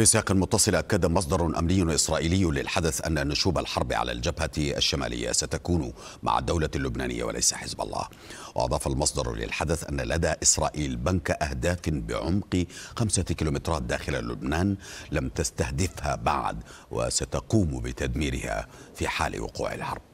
في سياق متصل أكد مصدر أمني إسرائيلي للحدث أن نشوب الحرب على الجبهة الشمالية ستكون مع الدولة اللبنانية وليس حزب الله وأضاف المصدر للحدث أن لدى إسرائيل بنك أهداف بعمق خمسة كيلومترات داخل لبنان لم تستهدفها بعد وستقوم بتدميرها في حال وقوع الحرب